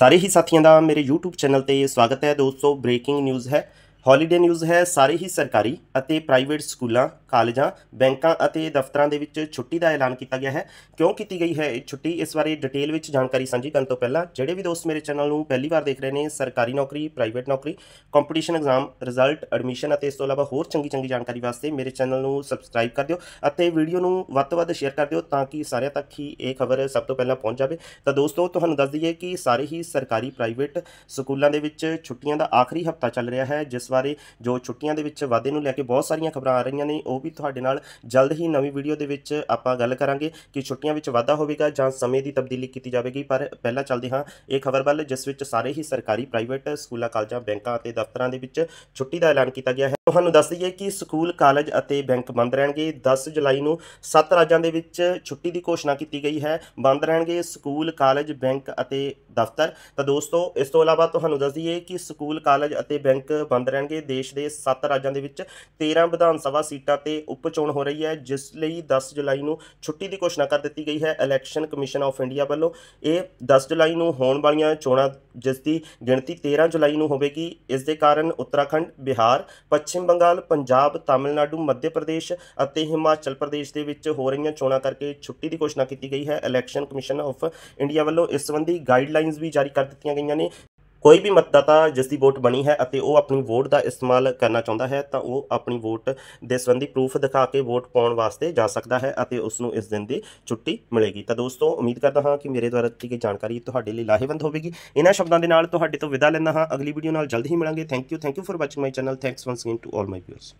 ਸਾਰੇ ਹੀ ਸਾਥੀਆਂ ਦਾ ਮੇਰੇ YouTube ਚੈਨਲ ਤੇ ਸਵਾਗਤ ਹੈ ਦੋਸਤੋ ਬ੍ਰੇਕਿੰਗ ਨਿਊਜ਼ ਹੈ ਹੌਲੀਡੇ ਨਿਊਜ਼ ਹੈ ਸਾਰੇ ਹੀ ਸਰਕਾਰੀ ਅਤੇ ਪ੍ਰਾਈਵੇਟ ਸਕੂਲਾਂ ਕਾਲਜਾਂ ਬੈਂਕਾਂ ਅਤੇ ਦਫ਼ਤਰਾਂ ਦੇ ਵਿੱਚ ਛੁੱਟੀ ਦਾ ਐਲਾਨ ਕੀਤਾ ਗਿਆ ਹੈ ਕਿਉਂ ਕੀਤੀ ਗਈ ਹੈ ਇਹ ਛੁੱਟੀ ਇਸ ਬਾਰੇ ਡਿਟੇਲ ਵਿੱਚ ਜਾਣਕਾਰੀ ਸਾਂਝੀ ਕਰਨ ਤੋਂ ਪਹਿਲਾਂ ਜਿਹੜੇ ਵੀ ਦੋਸਤ ਮੇਰੇ ਚੈਨਲ ਨੂੰ ਪਹਿਲੀ ਵਾਰ ਦੇਖ ਰਹੇ ਨੇ ਸਰਕਾਰੀ ਨੌਕਰੀ ਪ੍ਰਾਈਵੇਟ ਨੌਕਰੀ ਕੰਪੀਟੀਸ਼ਨ ਐਗਜ਼ਾਮ ਰਿਜ਼ਲਟ ਐਡਮਿਸ਼ਨ ਅਤੇ ਇਸ ਤੋਂ ਇਲਾਵਾ ਹੋਰ ਚੰਗੀ ਚੰਗੀ ਜਾਣਕਾਰੀ ਵਾਸਤੇ ਮੇਰੇ ਚੈਨਲ ਨੂੰ ਸਬਸਕ੍ਰਾਈਬ ਕਰ ਦਿਓ ਅਤੇ ਵੀਡੀਓ ਨੂੰ ਵੱਧ ਤੋਂ ਵੱਧ ਸ਼ੇਅਰ ਕਰ ਦਿਓ ਤਾਂ ਕਿ ਸਾਰਿਆਂ ਤੱਕ ਹੀ ਇਹ ਖਬਰ ਸਭ ਤੋਂ ਪਹਿਲਾਂ ਪਹੁੰਚ ਜਾਵੇ ਤਾਂ ਦੋਸਤੋ ਤੁਹਾਨੂੰ ਦੱਸ ਦਈਏ ਕਿ ਸਾਰੇ ਹੀ ਸਰਕਾਰੀ ਪ੍ਰਾਈਵੇਟ ਸਕੂਲਾਂ ਦੇ ਵਿੱਚ ਛੁੱਟੀਆਂ ਦਾ ਆਖਰੀ ਹਫਤਾ ਚੱਲ ਰਿਹਾ ਹੈ ਜਿਸ ਬਾਰੇ ਜੋ ਛੁੱਟੀਆਂ ਦੇ ਵਿੱਚ ਵਾਧੇ ਨੂੰ ਲੈ ਕੇ ਬਹੁਤ ਸਾਰੀਆਂ ਖਬਰਾਂ ਆ ਰਹੀਆਂ ਨੇ ਉਹ ਵੀ ਤੁਹਾਡੇ ਨਾਲ ਜਲਦ ਹੀ ਨਵੀਂ ਵੀਡੀਓ ਦੇ ਵਿੱਚ ਆਪਾਂ ਗੱਲ ਕਰਾਂਗੇ ਕਿ ਛੁੱਟੀਆਂ ਵਿੱਚ ਵਾਧਾ ਹੋਵੇਗਾ ਜਾਂ ਸਮੇਂ ਦੀ ਤਬਦੀਲੀ ਕੀਤੀ ਜਾਵੇਗੀ ਪਰ ਪਹਿਲਾਂ ਚੱਲਦੇ ਹਾਂ ਇਹ ਖਬਰ ਵੱਲ ਜਿਸ ਵਿੱਚ ਸਾਰੇ ਹੀ ਸਰਕਾਰੀ ਪ੍ਰਾਈਵੇਟ ਸਕੂਲਾਂ ਕਾਲਜਾਂ ਬੈਂਕਾਂ ਅਤੇ ਦਫ਼ਤਰਾਂ ਦੇ ਵਿੱਚ ਛੁੱਟੀ ਦਾ ਐਲਾਨ ਕੀਤਾ ਗਿਆ ਹੈ ਤੁਹਾਨੂੰ ਦੱਸ ਦਈਏ ਕਿ ਸਕੂਲ ਕਾਲਜ ਅਤੇ ਬੈਂਕ ਬੰਦ ਰਹਿਣਗੇ 10 ਜੁਲਾਈ ਨੂੰ ਸੱਤ ਰਾਜਾਂ ਦੇ ਵਿੱਚ ਛੁੱਟੀ ਦੀ ਘੋਸ਼ਣਾ ਕੀਤੀ ਗਈ ਹੈ ਬੰਦ ਰਹਿਣਗੇ ਸਕੂਲ ਕਾਲਜ ਬੈਂਕ ਅਤੇ ਦਫ਼ਤਰ ਤਾਂ ਦੋਸਤੋ ਇਸ ਤੋਂ ਇਲਾਵਾ ਤੁਹਾਨੂੰ ਦੱਸ ਦਈਏ ਕਿ ਸਕੂਲ ਕਾਲਜ ਅਤੇ ਬੈਂਕ ਬੰਦ ਰਹਿਣਗੇ ਦੇਸ਼ ਦੇ ਸੱਤ ਰਾਜਾਂ ਦੇ ਵਿੱਚ 13 ਵਿਧਾਨ ਸਭਾ ਸੀਟਾਂ ਤੇ ਉਪ ਚੋਣ ਹੋ ਰਹੀ ਹੈ ਜਿਸ ਲਈ 10 ਜੁਲਾਈ ਨੂੰ ਛੁੱਟੀ ਦੀ ਘੋਸ਼ਣਾ ਕਰ ਦਿੱਤੀ ਗਈ ਹੈ ਇਲੈਕਸ਼ਨ ਕਮਿਸ਼ਨ ਆਫ ਇੰਡੀਆ ਵੱਲੋਂ ਇਹ 10 ਜੁਲਾਈ ਨੂੰ ਹੋਣ ਵਾਲੀਆਂ ਚੋਣਾਂ ਜਿਸ ਦੀ ਗਿਣਤੀ 13 ਜੁਲਾਈ ਨੂੰ ਹੋਵੇਗੀ ਇਸ ਦੇ ਕਾਰਨ ਉੱਤਰਾਖੰਡ ਬਿਹਾਰ ਪੱਛਮ ਪੱਛਮ ਬੰਗਾਲ ਪੰਜਾਬ ਤਾਮਿਲਨਾਡੂ ਮੱਧ ਪ੍ਰਦੇਸ਼ ਅਤੇ ਹਿਮਾਚਲ ਪ੍ਰਦੇਸ਼ ਦੇ ਵਿੱਚ ਹੋ ਰਹੀਆਂ ਚੋਣਾਂ ਕਰਕੇ ਛੁੱਟੀ ਦੀ ਘੋਸ਼ਣਾ ਕੀਤੀ ਗਈ ਹੈ ਇਲੈਕਸ਼ਨ ਕਮਿਸ਼ਨ ਆਫ ਇੰਡੀਆ ਵੱਲੋਂ ਇਸ ਸੰਬੰਧੀ ਗਾਈਡਲਾਈਨਸ ਵੀ ਜਾਰੀ ਕਰ ਦਿੱਤੀਆਂ ਗਈਆਂ ਨੇ ਕੋਈ ਵੀ ਮਤਦਾਤਾ ਜਿਸ ਦੀ ਵੋਟ ਬਣੀ ਹੈ ਅਤੇ ਉਹ ਆਪਣੀ ਵੋਟ ਦਾ ਇਸਤੇਮਾਲ ਕਰਨਾ ਚਾਹੁੰਦਾ ਹੈ ਤਾਂ ਉਹ ਆਪਣੀ ਵੋਟ ਦੇ ਸੰਬੰਧੀ ਪ੍ਰੂਫ ਦਿਖਾ ਕੇ ਵੋਟ ਪਾਉਣ ਵਾਸਤੇ ਜਾ ਸਕਦਾ ਹੈ ਅਤੇ ਉਸ ਨੂੰ ਇਸ ਦਿਨ ਦੀ ਛੁੱਟੀ ਮਿਲੇਗੀ ਤਾਂ ਦੋਸਤੋ ਉਮੀਦ ਕਰਦਾ ਹਾਂ ਕਿ ਮੇਰੇ ਦੁਆਰਾ ਦਿੱਤੀ ਗਈ ਜਾਣਕਾਰੀ ਤੁਹਾਡੇ ਲਈ ਲਾਹੇਵੰਦ ਹੋਵੇਗੀ ਇਹਨਾਂ ਸ਼ਬਦਾਂ ਦੇ ਨਾਲ ਤੁਹਾਡੇ ਤੋਂ ਵਿਦਾ ਲੈਂਦਾ ਹਾਂ ਅਗਲੀ ਵੀਡੀਓ ਨਾਲ ਜਲਦ ਹੀ ਮਿਲਾਂਗੇ thank you thank you for watching my channel thanks once again to all my viewers